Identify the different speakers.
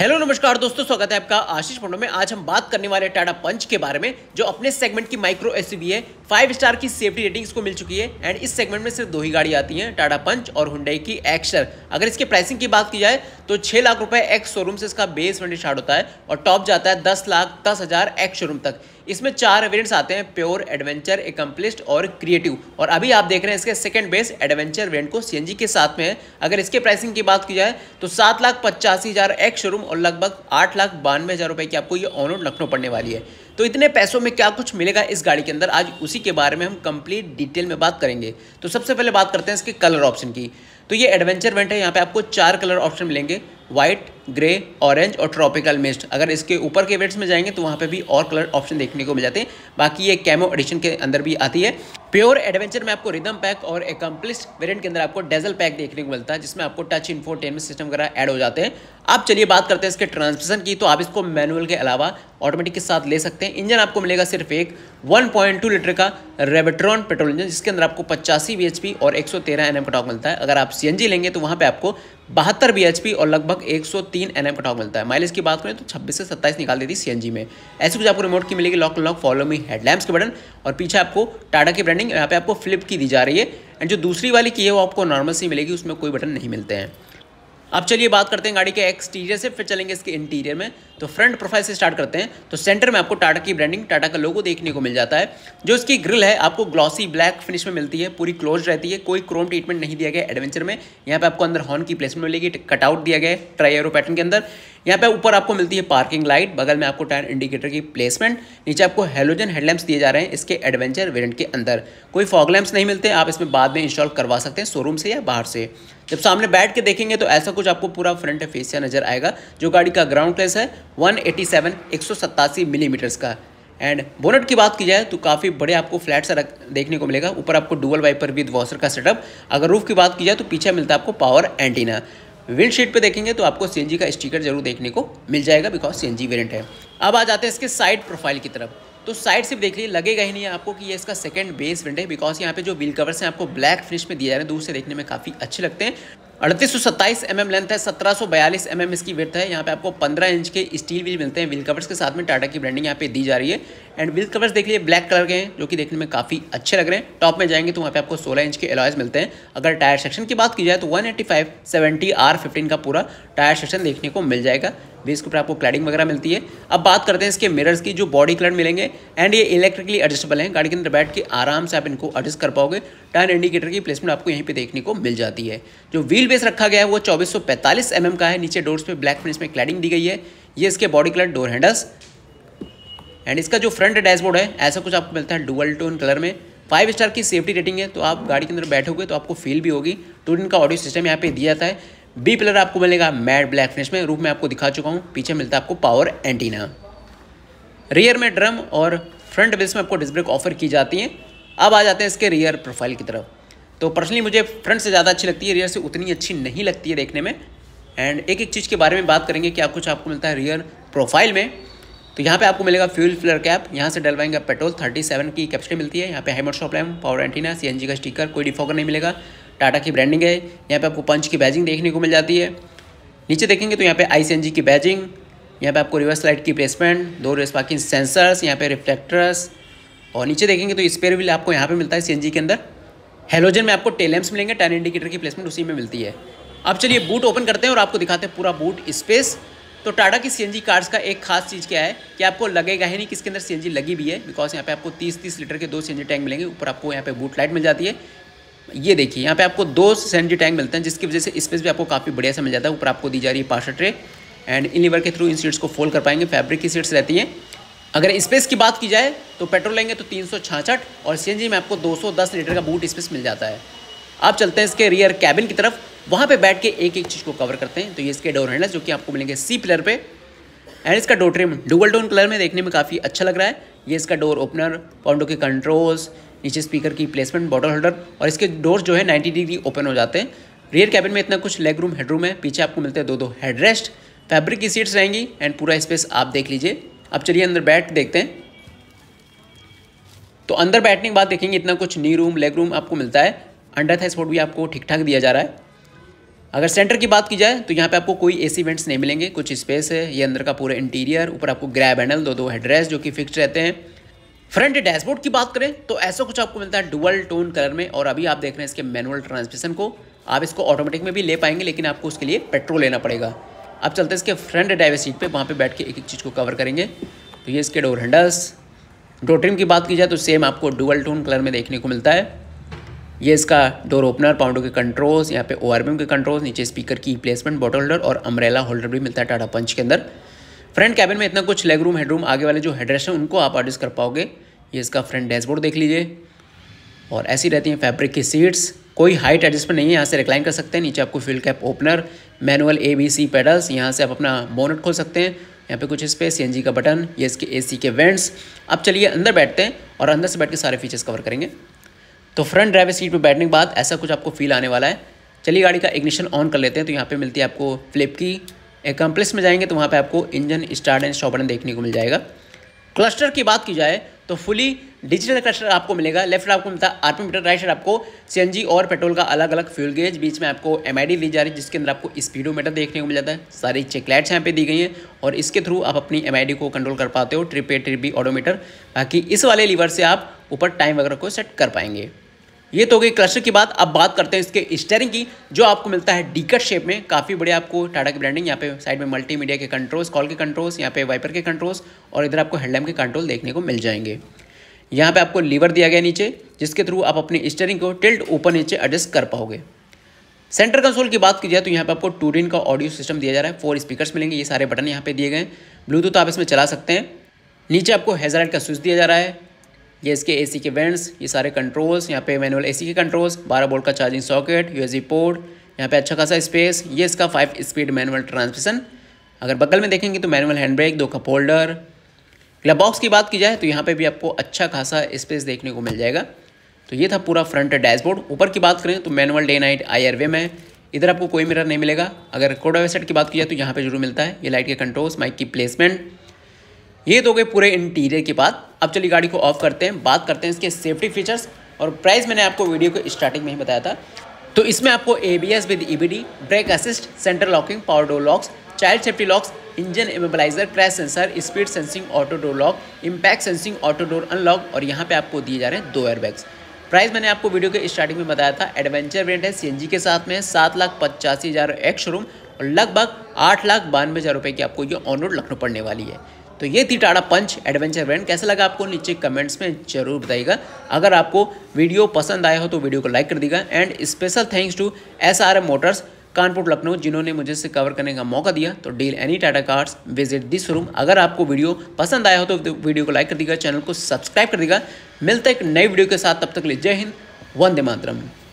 Speaker 1: hello नमस्कार दोस्तों स्वागत है आपका आशीष पंडो में आज हम बात करने वाले टाटा पंच के बारे में जो अपने सेगमेंट की माइक्रो एसयूवी है फाइव स्टार की सेफ्टी रेटिंग्स को मिल चुकी है एंड इस सेगमेंट में सिर्फ दो ही गाड़ी आती हैं टाटा पंच और हुंडई की एक्सर अगर इसके प्राइसिंग की बात की जाए तो छः लाख रुपए एक्स शोरूम से इसका बेस वेंट स्टार्ट होता है और टॉप जाता है दस लाख दस हज़ार एक्स शोरूम तक इसमें चार वेरियंट्स आते हैं प्योर एडवेंचर एकम्प्लिस्ट और क्रिएटिव और अभी आप देख रहे हैं इसके सेकंड बेस एडवेंचर वेरियंट को सी के साथ में है अगर इसके प्राइसिंग की बात की जाए तो सात लाख पचासी हज़ार एक्स शोरूम और लगभग आठ लाख बानवे हज़ार रुपये की आपको ये ऑन रोड लखनऊ पड़ने वाली है तो इतने पैसों में क्या कुछ मिलेगा इस गाड़ी के अंदर आज उसी के बारे में हम कंप्लीट डिटेल में बात करेंगे तो सबसे पहले बात करते हैं इसके कलर ऑप्शन की तो ये एडवेंचर वेंट है यहाँ पे आपको चार कलर ऑप्शन मिलेंगे व्हाइट ग्रे ऑरेंज और ट्रॉपिकल मिस्ट अगर इसके ऊपर के वेट्स में जाएंगे तो वहाँ पे भी और कलर ऑप्शन देखने को मिल जाते हैं बाकी ये कैमो एडिशन के अंदर भी आती है प्योर एडवेंचर में आपको रिदम पैक और एकम्प्लिस्ट वेरिएंट के अंदर आपको डेजल पैक देखने को मिलता है जिसमें आपको टच इन्फोटेनमेंट सिस्टम वगैरह ऐड हो जाते हैं आप चलिए बात करते हैं इसके ट्रांसमिशन की तो आप इसको मैनुअल के अलावा ऑटोमेटिक के साथ ले सकते हैं इंजन आपको मिलेगा सिर्फ एक 1.2 लीटर का रेबेट्रॉन पेट्रोल इंजन जिसके अंदर आपको पचासी बी और एक सौ का टॉक मिलता है अगर आप सी लेंगे तो वहाँ पर आपको बहत्तर बी और लगभग 103 एनएम का टॉक मिलता है माइलेज की बात करें तो 26 से 27 निकाल देती है सी में ऐसे कुछ आपको रिमोट की मिलेगी lock lock follow me headlamps के बटन और पीछे आपको टाटा की ब्रांडिंग यहाँ पे आपको फ्लिप की दी जा रही है एंड जो दूसरी वाली की है वो आपको नॉर्मल सी मिलेगी उसमें कोई बटन नहीं मिलते हैं अब चलिए बात करते हैं गाड़ी के एक्सटीरियर से फिर चलेंगे इसके इंटीरियर में तो फ्रंट प्रोफाइल से स्टार्ट करते हैं तो सेंटर में आपको टाटा की ब्रांडिंग टाटा का लोगो देखने को मिल जाता है जो इसकी ग्रिल है आपको ग्लॉसी ब्लैक फिनिश में मिलती है पूरी क्लोज रहती है कोई क्रोम ट्रीटमेंट नहीं दिया गया एडवेंचर में यहाँ पर आपको अंदर हॉर्न की प्लेसमेंट मिलेगी कटआउट दिया गया ट्राई एरो पैटर्न के अंदर यहाँ पे ऊपर आपको मिलती है पार्किंग लाइट बगल में आपको टायर इंडिकेटर की प्लेसमेंट नीचे आपको हेलोजन हेडलैम्प्स दिए जा रहे हैं इसके एडवेंचर वेरियंट के अंदर कोई फॉग लैम्प्स नहीं मिलते आप इसमें बाद में इंस्टॉल करवा सकते हैं शोरूम से या बाहर से जब सामने बैठ के देखेंगे तो ऐसा कुछ आपको पूरा फ्रंट फेसिया नजर आएगा जो गाड़ी का ग्राउंड क्लेस है वन एटी सेवन एक सौ सत्तासी मिलीमीटर्स का एंड बोनट की बात की जाए तो काफ़ी बड़े आपको फ्लैट सा रख देखने को मिलेगा ऊपर आपको डुअल वाइपर विद वॉशर का सेटअप अगर रूफ की बात की जाए तो पीछे मिलता है आपको पावर एंटीना विंड शीट पे देखेंगे तो आपको सी का स्टिकर जरूर देखने को मिल जाएगा बिकॉज सी एन वेरेंट है अब आ जाते हैं इसके साइड प्रोफाइल की तरफ तो साइड सिर्फ देख लीजिए लगेगा ही नहीं आपको कि ये इसका सेकंड बेस वेंट है बिकॉज यहाँ पे जो व्हील कवर्स हैं आपको ब्लैक फिनिश में दिए जा रहे हैं दूर से देखने में काफ़ी अच्छे लगते हैं अड़तीस सौ सत्ताईस एम एम लेंथ है सत्रह सौ बयालीस एम एम इसकी विर्थ है यहाँ पे आपको पंद्रह इंच के स्टील व्हील मिलते हैं व्हील कवर्स के साथ में टाटा की ब्रांडिंग यहाँ पे दी जा रही है एंड व्हील कवर्स देख लीजिए ब्लैक कलर के हैं जो कि देखने में काफ़ी अच्छे लग रहे हैं टॉप में जाएंगे तो वहाँ पे आपको सोलह इंच के एलॉयज मिलते हैं अगर टायर सेक्शन की बात की जाए तो one eighty five seventy R fifteen का पूरा टायर सेक्शन देखने को मिल जाएगा बेस के ऊपर आपको क्लैडिंग वगैरह मिलती है अब बात करते हैं इसके मिरर्स की जो बॉडी कलर मिलेंगे एंड ये इलेक्ट्रिकली एडजस्टेबल हैं गाड़ी के अंदर बैठ के आराम से आप इनको एडजस्ट कर पाओगे टायर इंडिकेटर की प्लेसमेंट आपको यहीं पे देखने को मिल जाती है जो व्हील व्हील बेस रखा गया है वो 2445 सौ mm का है नीचे डोर्स पे ब्लैक फिनिश में क्लैडिंग दी गई है ये इसके body colour door handles and इसका जो फ्रंट डैशबोर्ड है ऐसा कुछ आपको मिलता है डुअल टोन कलर में फाइव स्टार की सेफ्टी रेटिंग है तो आप गाड़ी के अंदर बैठोगे तो आपको फील भी होगी टूडिन का ऑडियो सिस्टम यहाँ पे दिया जाता है बी पिलर आपको मिलेगा मैट ब्लैक फिनिश में रूप में आपको दिखा चुका हूँ पीछे मिलता है आपको पावर एंटीना रियर में ड्रम और फ्रंट बेस में आपको डिस्ब्रेक ऑफर की जाती है अब आ जाते हैं इसके रियर प्रोफाइल की तरफ तो पर्सनली मुझे फ्रंट से ज़्यादा अच्छी लगती है रियर से उतनी अच्छी नहीं लगती है देखने में एंड एक एक चीज़ के बारे में बात करेंगे क्या कुछ आपको मिलता है रियर प्रोफाइल में तो यहाँ पे आपको मिलेगा फ्यूल फिलर कैप यहाँ से डलवाएंगे पेट्रोल 37 की कैपेसिटी मिलती है यहाँ पे high mount stop lamp power antenna CNG का स्टिकर कोई डिफॉकर नहीं मिलेगा टाटा की ब्रांडिंग है यहाँ पे आपको पंच की बैजिंग देखने को मिल जाती है नीचे देखेंगे तो यहाँ पे आई की बैजिंग यहाँ पर आपको रिवर्स लाइट की प्लेसमेंट दो रेस पार्किंग सेंसर्स यहाँ पर रिफ्लेक्टर्स और नीचे देखेंगे तो स्पेयर व्हील आपको यहाँ पर मिलता है सी के अंदर हेलोजन में आपको टेलेम्स मिलेंगे टेन इंडिकेटर की प्लेसमेंट उसी में मिलती है अब चलिए बूट ओपन करते हैं और आपको दिखाते हैं पूरा बूट स्पेस तो टाटा की सी कार्स का एक खास चीज़ क्या है कि आपको लगेगा ही नहीं किसके अंदर सी लगी भी है बिकॉज यहाँ पे आपको 30 30 लीटर के दो सी टैंक मिलेंगे ऊपर आपको यहाँ पे बूट लाइट मिल जाती है ये देखिए यहाँ पे आपको दो सी टैंक मिलते हैं जिसकी वजह से स्पेस भी आपको काफ़ी बढ़िया से मिल जाता है ऊपर आपको दी जा रही है पार्सल ट्रे एंड इन लीवर के थ्रू इन सीट्स को फोल्ड कर पाएंगे फैब्रिक की सीट्स रहती हैं अगर स्पेस की बात की जाए तो पेट्रोल लेंगे तो तीन और सी में आपको 210 लीटर का बूट स्पेस मिल जाता है आप चलते हैं इसके रियर कैबिन की तरफ वहाँ पे बैठ के एक एक चीज़ को कवर करते हैं तो ये इसके डोर हैंडल्स जो कि आपको मिलेंगे सी पिलर पे एंड इसका door trim dual tone colour में देखने में काफ़ी अच्छा लग रहा है ये इसका डोर ओपनर पॉन्डो के कंट्रोल्स नीचे स्पीकर की प्लेसमेंट बॉटल होल्डर और इसके डोर जो है नाइन्टी डिग्री ओपन हो जाते हैं रियर कैबिन में इतना कुछ लेग रूम हेडरूम है पीछे आपको मिलते हैं दो दो हेडरेस्ट फैब्रिक की सीट्स रहेंगी एंड पूरा स्पेस आप देख लीजिए अब चलिए अंदर बैठ देखते हैं तो अंदर बैठने के बाद देखेंगे इतना कुछ नी रूम लेग रूम आपको मिलता है अंडर था स्पोर्ट भी आपको ठीक ठाक दिया जा रहा है अगर सेंटर की बात की जाए तो यहाँ पे आपको कोई एसी वेंट्स नहीं मिलेंगे कुछ स्पेस है ये अंदर का पूरा इंटीरियर ऊपर आपको ग्रैब हैंडल दो दो हेडरेस जो कि फिक्स रहते हैं फ्रंट डैशबोर्ड की बात करें तो ऐसा कुछ आपको मिलता है डुअल टोन कलर में और अभी आप देख रहे हैं इसके मैनुअल ट्रांसमिशन को आप इसको ऑटोमेटिक में भी ले पाएंगे लेकिन आपको उसके लिए पेट्रोल लेना पड़ेगा अब चलते हैं इसके फ्रंट ड्राइवर सीट पे वहाँ पे बैठ के एक एक चीज़ को कवर करेंगे तो ये इसके डोर हैंडल्स डोर ट्रिम की बात की जाए तो सेम आपको डुअल टोन कलर में देखने को मिलता है ये इसका डोर ओपनर पाउंडो के कंट्रोल्स यहाँ पे ओ के कंट्रोल्स नीचे स्पीकर की प्लेसमेंट बॉटल होल्डर और अम्ब्रेला होल्डर भी मिलता है टाटा पंच के अंदर फ्रंट कैबिन में इतना कुछ लेग रूम हेडरूम आगे वाले जो हेडरेस्ट हैं उनको आप एडजस्ट कर पाओगे ये इसका फ्रंट डैशबोर्ड देख लीजिए और ऐसी रहती हैं फैब्रिक की सीट्स कोई हाइट एडजस्टमेंट नहीं है यहाँ से रिक्लाइन कर सकते हैं नीचे आपको fuel cap opener manual A B C pedals यहाँ से आप अपना बोनट खोल सकते हैं यहाँ पे कुछ इस पर सी का बटन ये इसके सी के वेंट्स अब चलिए अंदर बैठते हैं और अंदर से बैठ के सारे फीचर्स कवर करेंगे तो फ्रंट ड्राइवर सीट पर बैठने के बाद ऐसा कुछ आपको फील आने वाला है चलिए गाड़ी का इग्निशन ऑन कर लेते हैं तो यहाँ पर मिलती है आपको फ्लिप की एकम्प्लेस में जाएंगे तो वहाँ पर आपको engine start and stop button देखने को मिल जाएगा क्लस्टर की बात की जाए तो फुली डिजिटल क्लस्टर आपको मिलेगा लेफ्ट आपको मिलता है आरपी मीटर राइट साइड आपको सी और पेट्रोल का अलग अलग फ्यूल गेज बीच में आपको एमआईडी दी जा रही है जिसके अंदर आपको स्पीडो देखने को मिल जाता है सारी चेकलाइट्स यहाँ पे दी गई हैं और इसके थ्रू आप अपनी एम को कंट्रोल कर पाते हो trip A trip B odometer बाकी इस वाले लीवर से आप ऊपर टाइम वगैरह को सेट कर पाएंगे ये तो हो गई क्लस्टर की बात अब बात करते हैं इसके स्टेयरिंग की जो आपको मिलता है डीकट शेप में काफ़ी बड़े आपको टाटा की ब्रांडिंग यहाँ पे साइड में मल्टीमीडिया के कंट्रोल्स कॉल के कंट्रोल्स यहाँ पे वाइपर के कंट्रोल्स और इधर आपको हेडलैम्प के कंट्रोल देखने को मिल जाएंगे यहाँ पे आपको लीवर दिया गया नीचे जिसके थ्रू आप अपने स्टेयरिंग को टिल्ट ऊपर नीचे एडजस्ट कर पाओगे सेंटर कंसोल की बात की जाए तो यहाँ पर आपको टू का ऑडियो सिस्टम दिया जा रहा है फोर स्पीकर्स मिलेंगे ये सारे बटन यहाँ पर दिए गए ब्लूटूथ आप इसमें चला सकते हैं नीचे आपको हेजराइट का स्विच दिया जा रहा है ये इसके एसी के वेंट्स ये सारे कंट्रोल्स यहाँ पे मैनुअल एसी के कंट्रोल्स 12 बोल्ट का चार्जिंग सॉकेट यूएसबी पोर्ट यहाँ पे अच्छा खासा स्पेस ये इसका फाइव स्पीड मैनुअल ट्रांसमिशन अगर बगल में देखेंगे तो मैनुअल हैंड ब्रेक दो कप होल्डर ग्लब बॉक्स की बात की जाए तो यहाँ पर भी आपको अच्छा खासा स्पेस देखने को मिल जाएगा तो ये था पूरा फ्रंट डैशबोर्ड ऊपर की बात करें तो manual day night I R में इधर आपको कोई मिरर नहीं मिलेगा अगर कोडा की बात की जाए तो यहाँ पे जरूर मिलता है ये लाइट के कंट्रोल्स माइक की प्लेसमेंट ये तो गए पूरे इंटीरियर की बात अब चलिए गाड़ी को ऑफ करते हैं बात करते हैं इसके सेफ्टी फीचर्स और प्राइस मैंने आपको वीडियो के स्टार्टिंग में ही बताया था तो इसमें आपको A B S with E B D brake assist centre locking power door locks child safety locks engine immobiliser crash sensor speed sensing auto door lock impact sensing auto door unlock और यहाँ पे आपको दिए जा रहे हैं दो airbags price मैंने आपको वीडियो के स्टार्टिंग में बताया था एडवेंचर ब्रेंड है जी के साथ में सात लाख पचासी हज़ार एक्स शोरूम और लगभग आठ लाख बानवे हज़ार रुपये की आपको ये ऑन रोड लखनऊ पड़ने वाली है तो ये थी टाटा पंच एडवेंचर ब्रांड कैसा लगा आपको नीचे कमेंट्स में जरूर बताइएगा अगर आपको वीडियो पसंद आया हो तो वीडियो को लाइक कर दीजिएगा and special thanks to S R M Motors Kanpur Lucknow जिन्होंने मुझे इसे कवर करने का मौका दिया तो deal any Tata cars visit this room अगर आपको वीडियो पसंद आया हो तो वीडियो को लाइक कर दीजिएगा चैनल को सब्सक्राइब कर दीजिएगा मिलते एक नई वीडियो के साथ तब तक ले जय हिंद वंदे मातरम